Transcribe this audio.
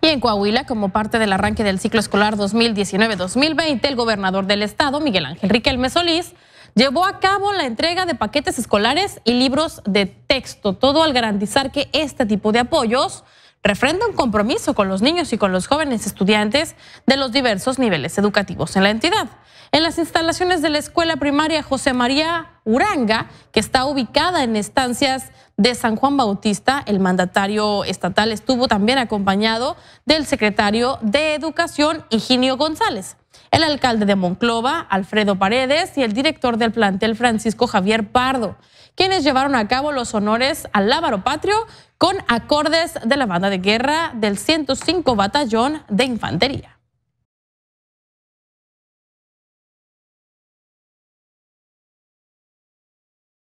Y en Coahuila, como parte del arranque del ciclo escolar 2019-2020, el gobernador del estado, Miguel Ángel Riquelme Solís, llevó a cabo la entrega de paquetes escolares y libros de texto, todo al garantizar que este tipo de apoyos refrenda un compromiso con los niños y con los jóvenes estudiantes de los diversos niveles educativos en la entidad. En las instalaciones de la escuela primaria José María Uranga, que está ubicada en estancias de San Juan Bautista. El mandatario estatal estuvo también acompañado del secretario de Educación, Higinio González, el alcalde de Monclova, Alfredo Paredes, y el director del plantel, Francisco Javier Pardo, quienes llevaron a cabo los honores al Lábaro Patrio con acordes de la banda de guerra del 105 Batallón de Infantería.